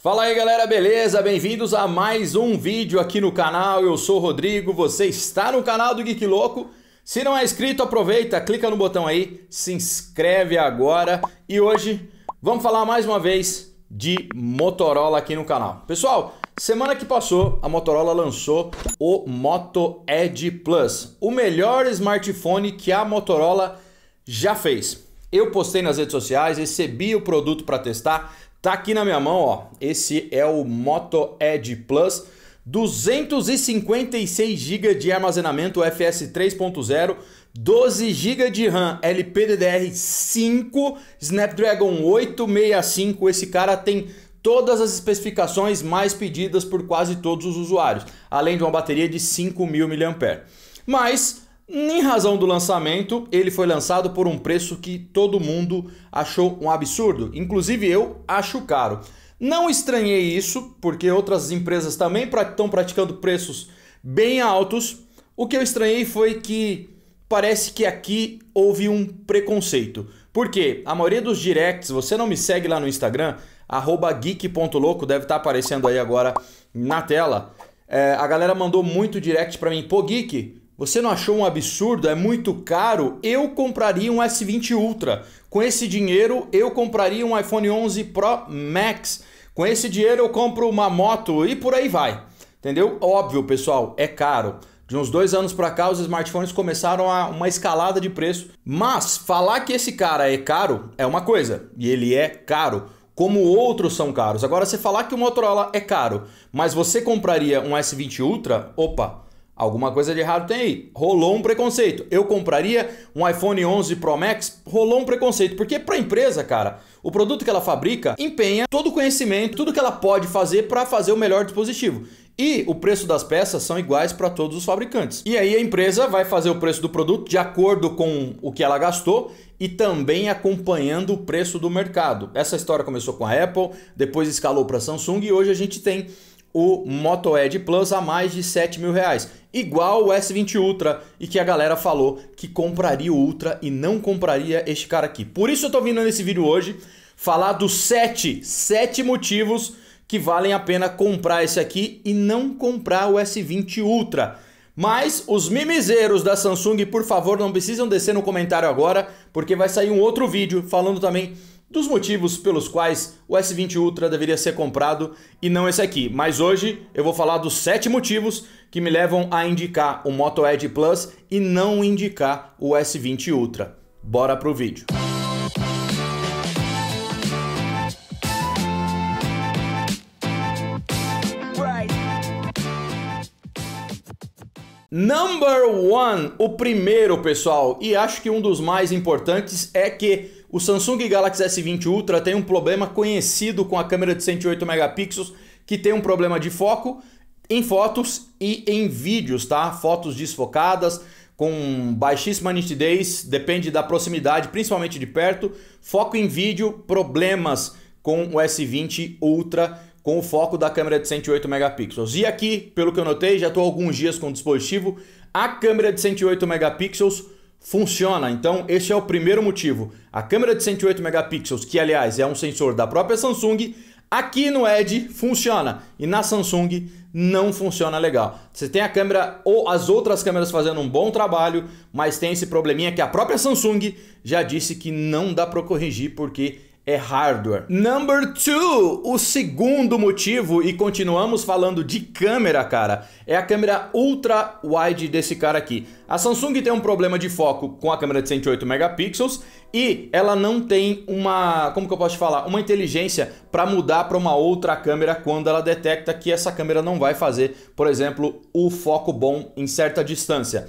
Fala aí galera, beleza? Bem-vindos a mais um vídeo aqui no canal. Eu sou o Rodrigo, você está no canal do Geek Louco. Se não é inscrito, aproveita, clica no botão aí, se inscreve agora. E hoje vamos falar mais uma vez de Motorola aqui no canal. Pessoal, semana que passou a Motorola lançou o Moto Edge Plus, o melhor smartphone que a Motorola já fez. Eu postei nas redes sociais, recebi o produto para testar, Tá aqui na minha mão, ó. Esse é o Moto Edge Plus. 256 GB de armazenamento FS 3.0, 12 GB de RAM LPDDR5, Snapdragon 865. Esse cara tem todas as especificações mais pedidas por quase todos os usuários, além de uma bateria de 5.000 mAh. Mas em razão do lançamento, ele foi lançado por um preço que todo mundo achou um absurdo, inclusive eu acho caro. Não estranhei isso, porque outras empresas também estão praticando preços bem altos. O que eu estranhei foi que parece que aqui houve um preconceito. Porque a maioria dos directs, você não me segue lá no Instagram, geek.louco, deve estar tá aparecendo aí agora na tela. É, a galera mandou muito direct para mim, pô, Geek, você não achou um absurdo? É muito caro? Eu compraria um S20 Ultra. Com esse dinheiro, eu compraria um iPhone 11 Pro Max. Com esse dinheiro, eu compro uma moto e por aí vai. Entendeu? Óbvio, pessoal, é caro. De uns dois anos para cá, os smartphones começaram a uma escalada de preço. Mas falar que esse cara é caro é uma coisa, e ele é caro como outros são caros. Agora, você falar que o Motorola é caro, mas você compraria um S20 Ultra, opa, Alguma coisa de errado tem aí. Rolou um preconceito. Eu compraria um iPhone 11 Pro Max? Rolou um preconceito. Porque para a empresa, cara, o produto que ela fabrica empenha todo o conhecimento, tudo que ela pode fazer para fazer o melhor dispositivo. E o preço das peças são iguais para todos os fabricantes. E aí a empresa vai fazer o preço do produto de acordo com o que ela gastou e também acompanhando o preço do mercado. Essa história começou com a Apple, depois escalou para a Samsung e hoje a gente tem o Moto Edge Plus a mais de 7 mil reais. Igual o S20 Ultra e que a galera falou que compraria o Ultra e não compraria este cara aqui. Por isso eu tô vindo nesse vídeo hoje falar dos 7, 7 motivos que valem a pena comprar esse aqui e não comprar o S20 Ultra. Mas os mimizeiros da Samsung, por favor, não precisam descer no comentário agora, porque vai sair um outro vídeo falando também dos motivos pelos quais o S20 Ultra deveria ser comprado e não esse aqui. Mas hoje eu vou falar dos sete motivos que me levam a indicar o Moto Edge Plus e não indicar o S20 Ultra. Bora pro vídeo. Number one, o primeiro, pessoal, e acho que um dos mais importantes é que o Samsung Galaxy S20 Ultra tem um problema conhecido com a câmera de 108 megapixels, que tem um problema de foco em fotos e em vídeos, tá? Fotos desfocadas, com baixíssima nitidez, depende da proximidade, principalmente de perto. Foco em vídeo, problemas com o S20 Ultra com o foco da câmera de 108 megapixels. E aqui, pelo que eu notei, já estou alguns dias com o dispositivo, a câmera de 108 megapixels funciona. Então, esse é o primeiro motivo. A câmera de 108 megapixels, que aliás é um sensor da própria Samsung, aqui no Edge funciona e na Samsung não funciona legal. Você tem a câmera ou as outras câmeras fazendo um bom trabalho, mas tem esse probleminha que a própria Samsung já disse que não dá para corrigir porque é hardware. Number two, o segundo motivo, e continuamos falando de câmera, cara, é a câmera ultra wide desse cara aqui. A Samsung tem um problema de foco com a câmera de 108 megapixels e ela não tem uma, como que eu posso falar, uma inteligência para mudar para uma outra câmera quando ela detecta que essa câmera não vai fazer, por exemplo, o foco bom em certa distância.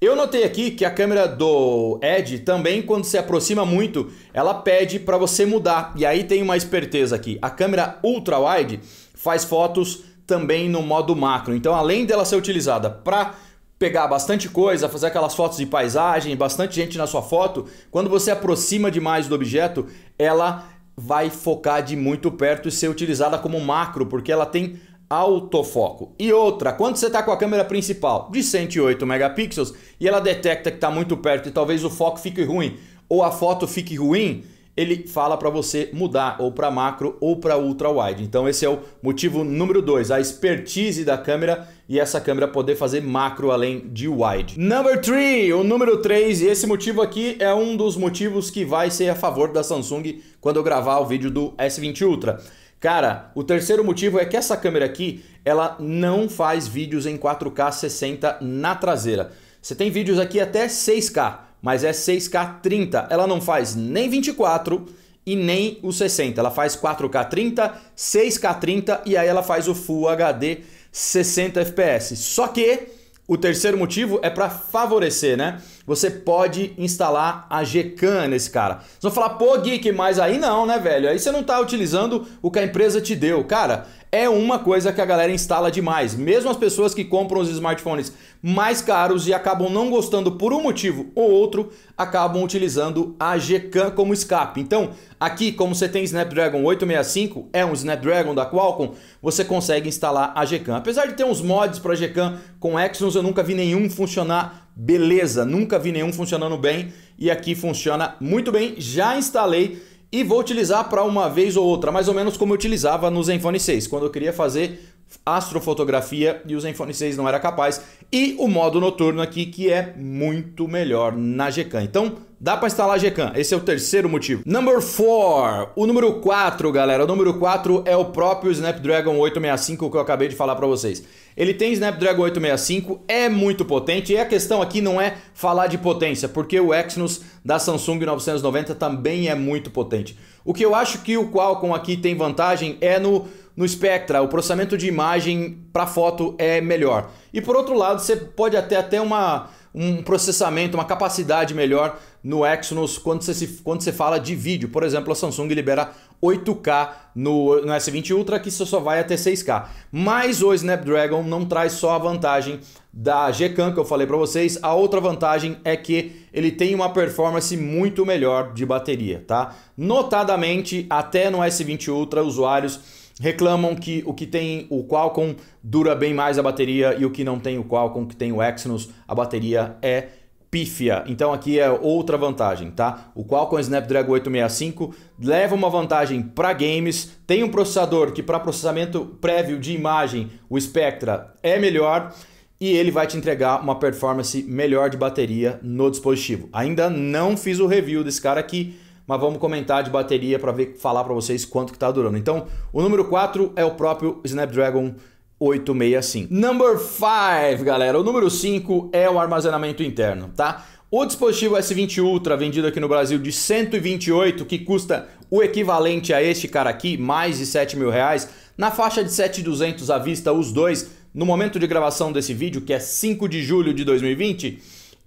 Eu notei aqui que a câmera do Ed também, quando se aproxima muito, ela pede para você mudar. E aí tem uma esperteza aqui. A câmera ultra wide faz fotos também no modo macro. Então, além dela ser utilizada para pegar bastante coisa, fazer aquelas fotos de paisagem, bastante gente na sua foto, quando você aproxima demais do objeto, ela vai focar de muito perto e ser utilizada como macro, porque ela tem autofoco. E outra, quando você está com a câmera principal de 108 megapixels e ela detecta que está muito perto e talvez o foco fique ruim ou a foto fique ruim, ele fala para você mudar ou para macro ou para ultra wide. Então esse é o motivo número dois, a expertise da câmera e essa câmera poder fazer macro além de wide. Number three, o número 3, e esse motivo aqui é um dos motivos que vai ser a favor da Samsung quando eu gravar o vídeo do S20 Ultra. Cara, o terceiro motivo é que essa câmera aqui, ela não faz vídeos em 4K 60 na traseira. Você tem vídeos aqui até 6K, mas é 6K 30. Ela não faz nem 24 e nem o 60. Ela faz 4K 30, 6K 30 e aí ela faz o Full HD 60 FPS. Só que o terceiro motivo é para favorecer, né? você pode instalar a Gcan nesse cara. Vocês vão falar, pô, Geek, mas aí não, né, velho? Aí você não está utilizando o que a empresa te deu. Cara, é uma coisa que a galera instala demais. Mesmo as pessoas que compram os smartphones mais caros e acabam não gostando por um motivo ou outro, acabam utilizando a Gcam como escape. Então, aqui, como você tem Snapdragon 865, é um Snapdragon da Qualcomm, você consegue instalar a Gcam. Apesar de ter uns mods para Gcam com Exynos, eu nunca vi nenhum funcionar beleza, nunca vi nenhum funcionando bem e aqui funciona muito bem. Já instalei e vou utilizar para uma vez ou outra, mais ou menos como eu utilizava no Zenfone 6, quando eu queria fazer astrofotografia e o Zenfone 6 não era capaz, e o modo noturno aqui que é muito melhor na Gcam. Então, dá para instalar a Gcam. Esse é o terceiro motivo. Number 4. O número 4, galera, o número 4 é o próprio Snapdragon 865 que eu acabei de falar para vocês. Ele tem Snapdragon 865, é muito potente, e a questão aqui não é falar de potência, porque o Exynos da Samsung 990 também é muito potente. O que eu acho que o Qualcomm aqui tem vantagem é no no Spectra, o processamento de imagem para foto é melhor. E por outro lado, você pode até até uma um processamento, uma capacidade melhor no Exynos quando você, se, quando você fala de vídeo. Por exemplo, a Samsung libera 8K no, no S20 Ultra, que só vai até 6K. Mas o Snapdragon não traz só a vantagem da Gcam que eu falei para vocês, a outra vantagem é que ele tem uma performance muito melhor de bateria, tá? Notadamente, até no S20 Ultra, usuários reclamam que o que tem o Qualcomm dura bem mais a bateria e o que não tem o Qualcomm, que tem o Exynos, a bateria é pífia. Então aqui é outra vantagem, tá? O Qualcomm Snapdragon 865 leva uma vantagem para games, tem um processador que para processamento prévio de imagem, o Spectra é melhor e ele vai te entregar uma performance melhor de bateria no dispositivo. Ainda não fiz o review desse cara aqui, mas vamos comentar de bateria para ver falar para vocês quanto que tá durando. Então, o número 4 é o próprio Snapdragon 865. Number 5, galera, o número 5 é o armazenamento interno, tá? O dispositivo S20 Ultra vendido aqui no Brasil de 128, que custa o equivalente a este cara aqui, mais de 7 mil reais, na faixa de 7,200 à vista os dois, no momento de gravação desse vídeo, que é 5 de julho de 2020,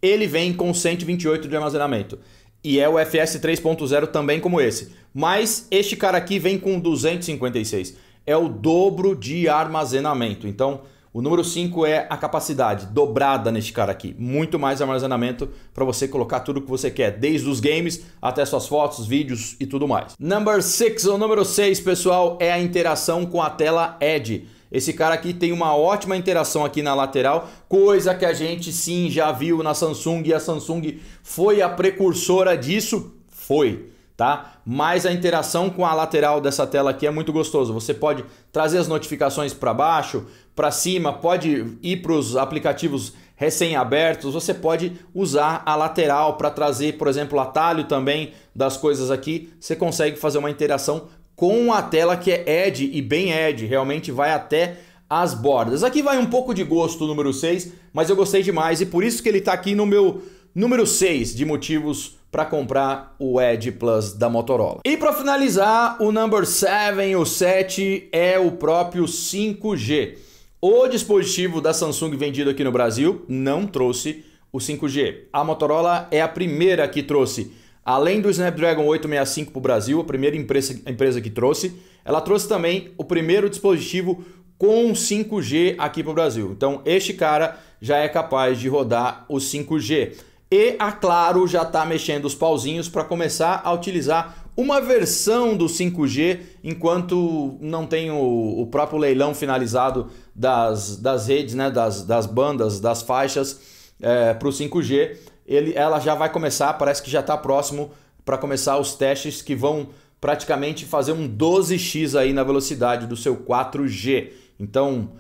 ele vem com 128 de armazenamento. E é o FS 3.0 também como esse. Mas este cara aqui vem com 256. É o dobro de armazenamento. Então, o número 5 é a capacidade dobrada neste cara aqui. Muito mais armazenamento para você colocar tudo que você quer, desde os games até suas fotos, vídeos e tudo mais. Number 6, o número 6, pessoal, é a interação com a tela Edge. Esse cara aqui tem uma ótima interação aqui na lateral, coisa que a gente sim já viu na Samsung e a Samsung foi a precursora disso, foi, tá? Mas a interação com a lateral dessa tela aqui é muito gostoso. Você pode trazer as notificações para baixo, para cima, pode ir para os aplicativos recém-abertos, você pode usar a lateral para trazer, por exemplo, atalho também das coisas aqui. Você consegue fazer uma interação com a tela que é edge e bem edge, realmente vai até as bordas. Aqui vai um pouco de gosto o número 6, mas eu gostei demais e por isso que ele está aqui no meu número 6 de motivos para comprar o Edge Plus da Motorola. E para finalizar, o number 7, o 7 é o próprio 5G. O dispositivo da Samsung vendido aqui no Brasil não trouxe o 5G. A Motorola é a primeira que trouxe Além do Snapdragon 865 para o Brasil, a primeira empresa, empresa que trouxe, ela trouxe também o primeiro dispositivo com 5G aqui para o Brasil. Então, este cara já é capaz de rodar o 5G. E a Claro já está mexendo os pauzinhos para começar a utilizar uma versão do 5G, enquanto não tem o, o próprio leilão finalizado das, das redes, né, das, das bandas, das faixas é, para o 5G ele, ela já vai começar, parece que já está próximo para começar os testes que vão praticamente fazer um 12x aí na velocidade do seu 4G. Então,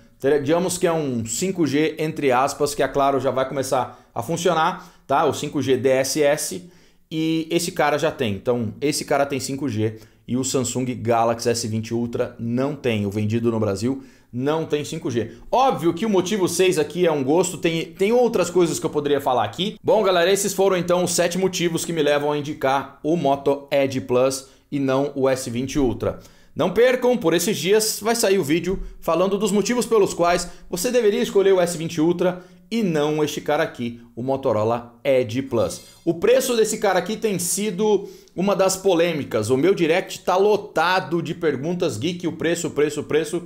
digamos que é um 5G entre aspas que a Claro já vai começar a funcionar, tá? O 5G DSS e esse cara já tem. Então, esse cara tem 5G e o Samsung Galaxy S20 Ultra não tem, o vendido no Brasil não tem 5G. Óbvio que o motivo 6 aqui é um gosto, tem, tem outras coisas que eu poderia falar aqui. Bom, galera, esses foram então os 7 motivos que me levam a indicar o Moto Edge Plus e não o S20 Ultra. Não percam, por esses dias vai sair o vídeo falando dos motivos pelos quais você deveria escolher o S20 Ultra e não este cara aqui, o Motorola Edge Plus. O preço desse cara aqui tem sido uma das polêmicas. O meu direct está lotado de perguntas geek, o preço, o preço, o preço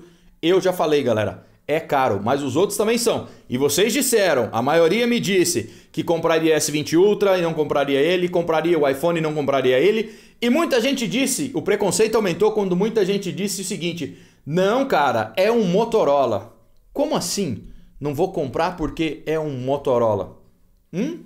eu já falei, galera, é caro, mas os outros também são. E vocês disseram, a maioria me disse que compraria S20 Ultra e não compraria ele, compraria o iPhone e não compraria ele. E muita gente disse, o preconceito aumentou quando muita gente disse o seguinte: "Não, cara, é um Motorola". Como assim? Não vou comprar porque é um Motorola. Hum?